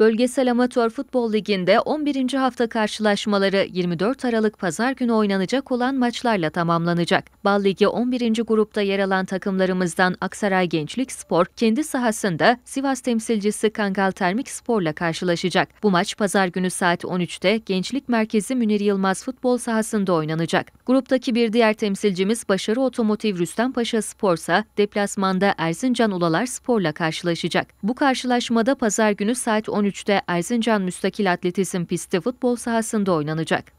Bölgesel Amatör Futbol Ligi'nde 11. hafta karşılaşmaları 24 Aralık Pazar günü oynanacak olan maçlarla tamamlanacak. Bal Ligi 11. grupta yer alan takımlarımızdan Aksaray Gençlik Spor kendi sahasında Sivas temsilcisi Kangal Termik Spor'la karşılaşacak. Bu maç pazar günü saat 13'te Gençlik Merkezi Münir Yılmaz futbol sahasında oynanacak. Gruptaki bir diğer temsilcimiz Başarı Otomotiv Rüstempaşa Spor ise deplasmanda Erzincan Ulalar Spor'la karşılaşacak. Bu karşılaşmada pazar günü saat 13 2013'te Erzincan Müstakil Atletizm Pisti futbol sahasında oynanacak.